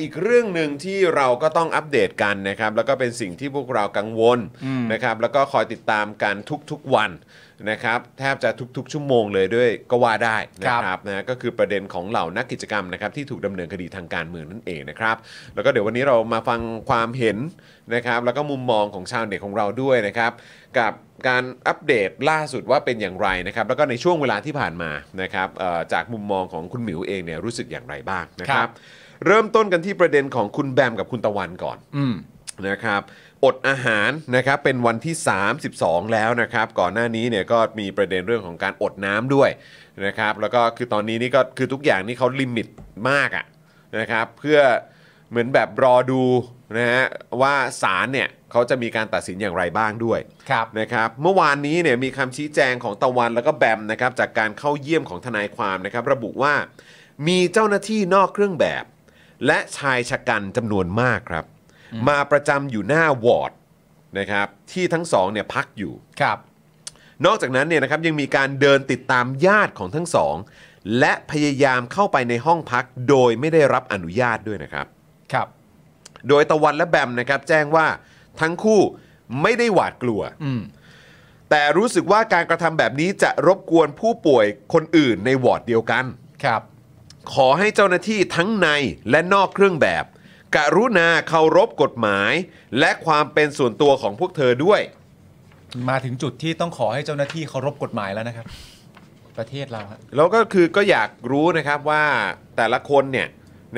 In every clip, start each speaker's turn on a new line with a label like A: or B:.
A: อีกเรื่องหนึ่งที่เราก็ต้องอัปเดตกันนะครับแล้วก็เป็นสิ่งที่พวกเรากังวลนะครับ แล้วก็คอยติดตามกันทุกๆ วันนะครับ แทบจะทุกๆชั่วโมงเลยด้วยก็ว่าได้นะครับนะก็คือประเด็นของเหล่านักกิจกรรมนะครับ ที่ถูกดำเนินคดีทางการเมืองนั่นเองนะครับ แล้วก็เดี๋ยววันนี้เรามาฟังความเห็นนะครับ แล้วก็มุมมองของชาวเน็ตของเราด้วยนะครับ กับการอัปเดตล่าสุดว่าเป็นอย่างไรนะครับ แล้วก็ในช่วงเวลาที่ผ่านมานะครับจากมุมมองของคุณหมิวเองเนี่ยรู้สึกอย่างไรบ้างนะครับเริ่มต้นกันที่ประเด็นของคุณแบมกับคุณตะวันก่อนอนะครับ อดอาหารนะครับเป็นวันที่ 32 แล้วนะครับก่อนหน้านี้เนี่ยก็มีประเด็นเรื่องของการอดน้ำด้วยนะครับแล้วก็คือตอนนี้นี่ก็คือทุกอย่างนี่เขาลิมิตมากอะนะครับ เพื่อเหมือนแบบรอดูนะฮะว่าศาลเนี่ยเขาจะมีการตัดสินอย่างไรบ้างด้วยครับนะครับเมื่อวานนี้เนี่ยมีคำชี้แจงของตะวันแล้วก็แบมนะครับจากการเข้าเยี่ยมของทนายความนะครับระบุว่ามีเจ้าหน้าที่นอกเครื่องแบบและชายชะกันจำนวนมากครับ มาประจำอยู่หน้าวอร์ดนะครับ ที่ทั้งสองเนี่ยพักอยู่ครับ นอกจากนั้นเนี่ยนะครับยังมีการเดินติดตามญาติของทั้งสอง และพยายามเข้าไปในห้องพักโดยไม่ได้รับอนุญาตด้วยนะครับครับ โดยตะวันและแบมนะครับ แจ้งว่าทั้งคู่ไม่ได้หวาดกลัวแต่รู้สึกว่าการกระทำแบบนี้จะรบกวนผู้ป่วยคนอื่นในวอร์ดเดียวกันครับขอให้เจ้าหน้าที่ทั้งในและนอกเครื่องแบบกรุณาเคารพกฎหมาย และความเป็นส่วนตัวของพวกเธอด้วย มาถึงจุดที่ต้องขอให้เจ้าหน้าที่เคารพกฎหมายแล้วนะครับ ประเทศเราับแล้วก็คือก็อยากรู้นะครับว่าแต่ละคนเนี่ย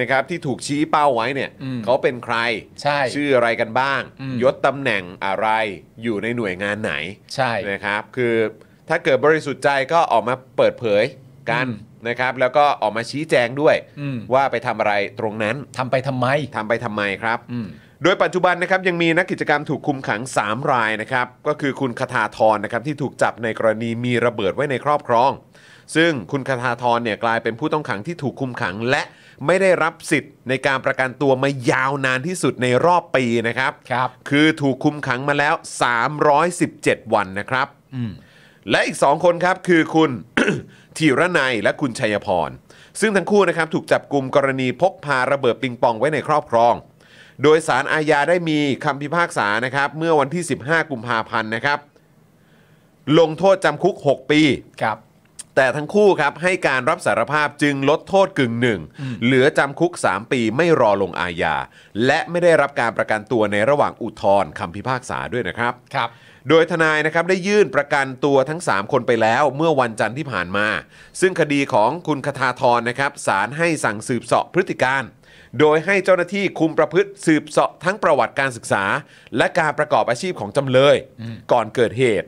A: นะครับที่ถูกชี้เป้าไว้เนี่ย เขาเป็นใครใช่ชื่ออะไรกันบ้าง ยศตำแหน่งอะไรอยู่ในหน่วยงานไหนใช่นะครับ คือถ้าเกิดบริสุทธิ์ใจ ก็ออกมาเปิดเผยกันนะครับแล้วก็ออกมาชี้แจงด้วย ว่าไปทำอะไรตรงนั้นทำไปทำไมทำไปทำไมครับโดยปัจจุบันนะครับยังมีนักกิจกรรมถูกคุมขัง 3 รายนะครับ ก็คือคุณคทาทรนะครับที่ถูกจับในกรณีมีระเบิดไว้ในครอบครอง ซึ่งคุณคทาทรเนี่ยกลายเป็นผู้ต้องขังที่ถูกคุมขัง และไม่ได้รับสิทธิ์ในการประกันตัวมายาวนานที่สุดในรอบปีนะครับครับคือถูกคุมขังมาแล้ว 317 วันนะครับและอีก2คนครับคือคุณธีรนัยและคุณชัยพร ซึ่งทั้งคู่นะครับถูกจับกลุ่มกรณีพกพาระเบิดปิงปองไว้ในครอบครอง โดยสารอาญาได้มีคำพิพากษานะครับเมื่อวันที่ 15กุมภาพันธ์นะครับ ลงโทษจำคุก 6 ปีครับแต่ทั้งคู่ครับให้การรับสารภาพจึงลดโทษกึ่งหนึ่ง เหลือจำคุก 3 ปีไม่รอลงอาญาและไม่ได้รับการประกันตัวในระหว่างอุทธรณ์คำพิพากษาด้วยนะครับครับโดยทนายนะครับได้ยื่นประกันตัวทั้ง 3 คนไปแล้วเมื่อวันจันทร์ที่ผ่านมา ซึ่งคดีของคุณคทาทรนะครับศาลให้สั่งสืบเสาะพฤติการ โดยให้เจ้าหน้าที่คุมประพฤติสืบเสาะทั้งประวัติการศึกษา และการประกอบอาชีพของจำเลย ก่อนเกิดเหตุ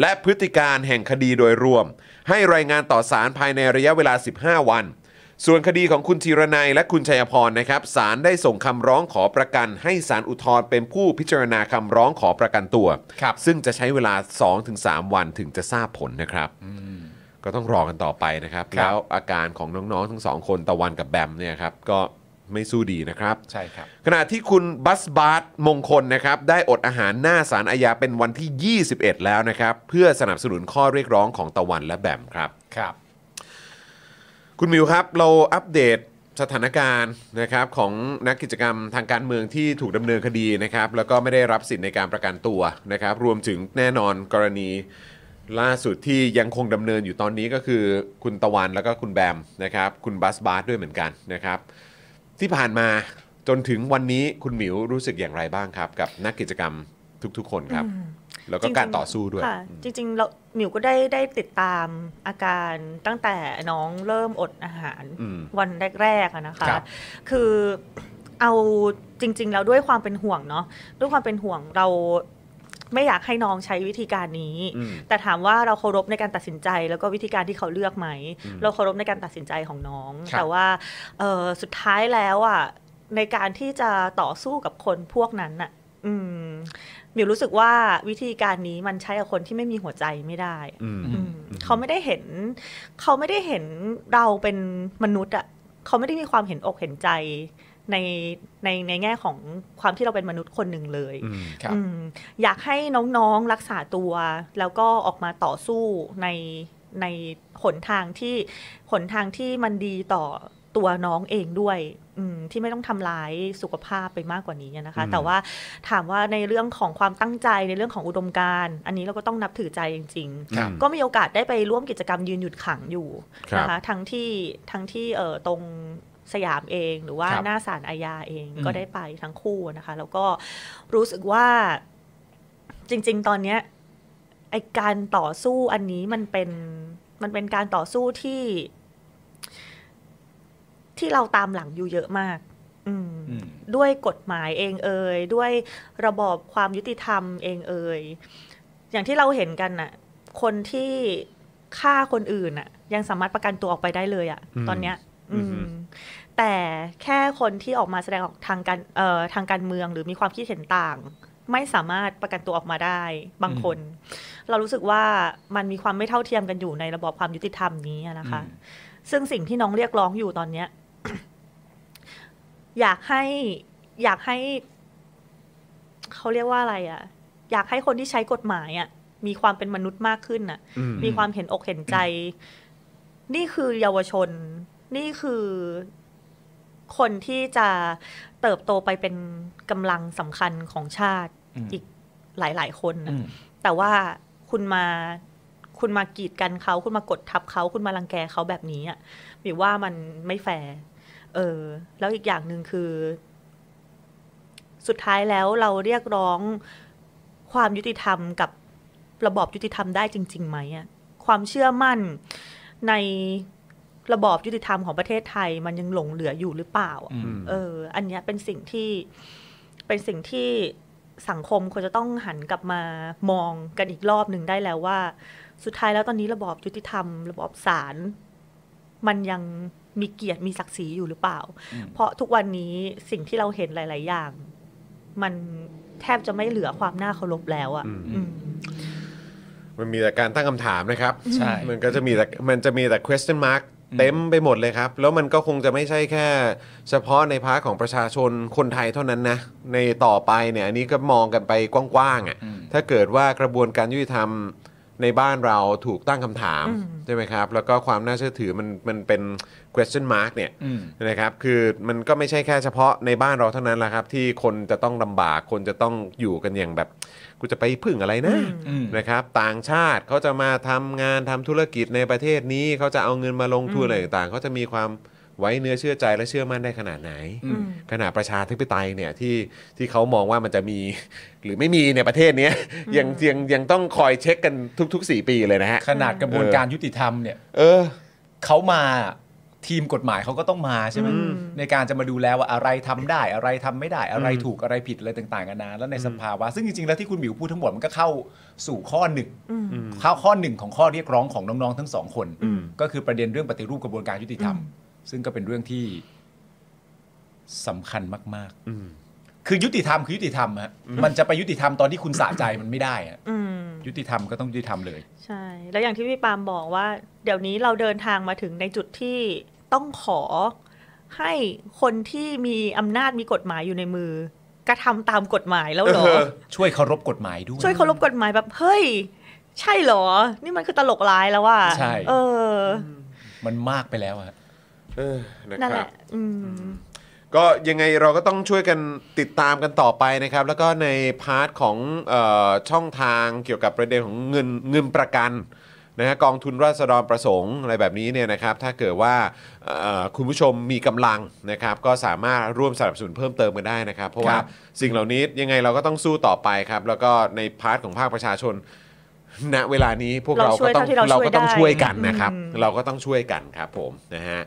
A: และพฤติการแห่งคดีโดยรวม ให้รายงานต่อศาลภายในระยะเวลา 15 วัน ส่วนคดีของคุณธีรนัย และคุณชัยพรนะครับศาลได้ส่งคำร้องขอประกัน ให้ศาลอุทธรณ์เป็นผู้พิจารณาคำร้องขอประกันตัวครับซึ่งจะใช้เวลา 2-3 วันถึงจะทราบผลนะครับ ก็ต้องรอกันต่อไปนะครับครับ แล้วอาการของน้องๆทั้งสองคนตะวันกับแบมเนี่ยครับ ก็ไม่สู้ดีนะครับใช่ครับ ขณะที่คุณบัสบาร์มงคลนะครับ ได้อดอาหารหน้าสารอาญาเป็นวันที่ 21 แล้วนะครับ เพื่อสนับสนุนข้อเรียกร้องของตะวันและแบมครับ ครับ คุณมิวครับเราอัปเดตสถานการณ์นะครับของนักกิจกรรมทางการเมืองที่ถูกดำเนินคดีนะครับ แล้วก็ไม่ได้รับสิทธิ์ในการประกันตัวนะครับ รวมถึงแน่นอนกรณีล่าสุดที่ยังคงดำเนินอยู่ตอนนี้ก็คือ คุณตะวันแล้วก็คุณแบมนะครับ คุณบัสบาร์ด้วยเหมือนกันนะครับที่ผ่านมาจนถึงวันนี้คุณหมิวรู้สึกอย่างไรบ้างครับ กับนักกิจกรรมทุกๆคนครับ แล้วก็การต่อสู้ด้วย
B: จริงๆเราหมิวก็ได้ได้ติดตามอาการตั้งแต่น้องเริ่มอดอาหารวันแรกๆนะคะ คือเอาจริงๆ แล้วด้วยความเป็นห่วงเนาะด้วยความเป็นห่วงเราไม่อยากให้น้องใช้วิธีการนี้ แต่ถามว่าเราเคารพในการตัดสินใจ แล้วก็วิธีการที่เขาเลือกไหม เราเคารพในการตัดสินใจของน้อง แต่ว่าสุดท้ายแล้วอ่ะในการที่จะต่อสู้กับคนพวกนั้นอ่ะมิวรู้สึกว่าวิธีการนี้มันใช้กับคนที่ไม่มีหัวใจไม่ได้เขาไม่ได้เห็น เขาไม่ได้เห็นเราเป็นมนุษย์อ่ะเขาไม่ได้มีความเห็นอกเห็นใจในในในแง่ของความที่เราเป็นมนุษย์คนหนึ่งเลยออยากให้น้องๆรักษาตัวแล้วก็ออกมาต่อสู้ในในหนทางที่หนทางที่มันดีต่อตัวน้องเองด้วยที่ไม่ต้องทำร้ายสุขภาพไปมากกว่านี้นะคะ แต่ว่าถามว่าในเรื่องของความตั้งใจในเรื่องของอุดมการอันนี้เราก็ต้องนับถือใจจริงๆก็มีโอกาสได้ไปร่วมกิจกรรมยืนหยุดขังอยู่นะคะทั้งที่ทั้งที่ตรงสยามเองหรือว่าหน้าศาลอาญาเองก็ได้ไปทั้งคู่นะคะ แล้วก็รู้สึกว่า จริงๆ ตอนเนี้ยไอการต่อสู้อันนี้มันเป็นมันเป็นการต่อสู้ที่ ที่เราตามหลังอยู่เยอะมากด้วยกฎหมายเองเอ่ยด้วยระบอบความยุติธรรมเองเอ่ยอย่างที่เราเห็นกันน่ะ คนที่ฆ่าคนอื่นน่ะ ยังสามารถประกันตัวออกไปได้เลยอะ่ะ ตอนเนี้ย อืมแต่แค่คนที่ออกมาแสดงออกทางการเอ่อทางการเมืองหรือมีความคิดเห็นต่าง ไม่สามารถประกันตัวออกมาได้บางคน เรารู้สึกว่ามันมีความไม่เท่าเทียมกันอยู่ในระบอบความยุติธรรมนี้นะคะ ซึ่งสิ่งที่น้องเรียกร้องอยู่ตอนเนี้ย อยากให้อยากให้ เขาเรียกว่าอะไรอะ่ะ อยากให้คนที่ใช้กฎหมายอะ่ะ มีความเป็นมนุษย์มากขึ้นอะ่ะ มีความเห็นอกเห็นใจ นี่คือเยาวชนนี่คือคนที่จะเติบโตไปเป็นกำลังสำคัญของชาติอีกหลาย ๆ คนนะแต่ว่าคุณมาคุณมากีดกันเขา คุณมากดทับเขา คุณมาลังแกเขาแบบนี้อ่ะมิวว่ามันไม่แฟร์เออ แล้วอีกอย่างหนึ่งคือ สุดท้ายแล้วเราเรียกร้องความยุติธรรมกับระบอบยุติธรรมได้จริงๆไหมอ่ะความเชื่อมั่นในระบอบยุติธรรมของประเทศไทยมันยังหลงเหลืออยู่หรือเปล่าเออ อันนี้เป็นสิ่งที่เป็นสิ่งที่สังคมควรจะต้องหันกลับมามองกันอีกรอบหนึ่งได้แล้วว่า สุดท้ายแล้วตอนนี้ระบอบยุติธรรมระบอบศาล มันยังมีเกียรติมีศักดิ์ศรีอยู่หรือเปล่า เพราะทุกวันนี้สิ่งที่เราเห็นหลาย ๆ อย่าง มันแทบจะไม่เหลือความน่าเคารพแล้วอะ่ะ
A: มันมีแต่การตั้งคำถามนะครับใช่มันก็จะมีแต่มันจะมีแต่ question mark เต็มไปหมดเลยครับ แล้วมันก็คงจะไม่ใช่แค่ เฉพาะในพาร์ทของประชาชนคนไทยเท่านั้นนะในต่อไปเนี่ยอันนี้ก็มองกันไปกว้างๆอะ่ะถ้าเกิดว่ากระบวนการยุติธรรมในบ้านเราถูกตั้งคำถามใช่ไหมครับ แล้วก็ความน่าเชื่อถือมันมันเป็น question mark เนี่ยนะครับคือมันก็ไม่ใช่แค่เฉพาะในบ้านเราเท่านั้นแหละครับ ที่คนจะต้องลำบากคนจะต้องอยู่กันอย่างแบบ กูจะไปพึ่งอะไรนะนะครับ ต่างชาติเขาจะมาทำงานทำธุรกิจในประเทศนี้เขาจะเอาเงินมาลงทุนอะไรต่างเขาจะมีความไว้เนื้อเชื่อใจและเชื่อมั่นได้ขนาดไหน ขนาดประชาธิปไตยเนี่ยที่ที่เขามองว่ามันจะมี หรือไม่มีในประเทศเนี้ยยังยังยังต้องคอยเช็คกันทุกๆ่ปีเลยนะฮะขนาดกระบวนการยุติธรรมเนี่ยเออเขามาทีมกฎหมายเขาก็ต้องมาใช่ไหมในการจะมาดูแลว่าอะไรทำได้อะไรทำไม่ได้ อะไรถูกอะไรผิดอะไรต่างๆกันานแล้วในสภาวะซึ่งจริงๆแล้วที่คุณหมิวพูดทั้งหมดมันก็เข้าสู่ข้อหนึ่งข้าข้อหนึ่งของข้อเรียกร้องของน้องๆทั้งสองคน ก็คือประเด็นเรื่องปฏิรูปกระบวนการยุติธรรมซึ่งก็เป็นเรื่องที่สำคัญมาก
B: ๆ
A: คือยุติธรรมคือยุติธรรมฮะ มันจะไปยุติธรรมตอนที่คุณสะใจมันไม่ได้อะยุติธรรมก็ต้องยุติธรรมเลย
B: ใช่ แล้วอย่างที่พี่ปามบอกว่า เดี๋ยวนี้เราเดินทางมาถึงในจุดที่ต้องขอให้คนที่มีอำนาจมีกฎหมายอยู่ในมือกระทำตามกฎหมายแล้วเหรอ
A: ช่วยเคารพกฎหมายด้วย ช่วยเ
B: คารพกฎหมายแบบเฮ้ยใช่เหรอ นี่มันคือตลกร้ายแล้วว่าใช่เออ
A: มันมากไปแล้วอะออนะั่นคแหรับละก็ยังไงเราก็ต้องช่วยกันติดตามกันต่อไปนะครับ แล้วก็ในพาร์ทของออช่องทางเกี่ยวกับประเด็นของเงินเงินประกันนะฮะกองทุนราษฎรประสงค์อะไรแบบนี้เนี่ยนะครับ ถ้าเกิดว่าคุณผู้ชมมีกำลังนะครับ ก็สามารถร่วมสนับสนุนเพิ่มเติมกันได้นะครับ เพราะว่าสิ่งเหล่านี้ยังไงเราก็ต้องสู้ต่อไปครับ แล้วก็ในพาร์ทของภาคประชาชนณเวลานี้พวกเราเราก็ต้องเราก็ต้องช่วยกันนะครับ เราก็ต้องช่วยก
B: ันครับผมนะฮะ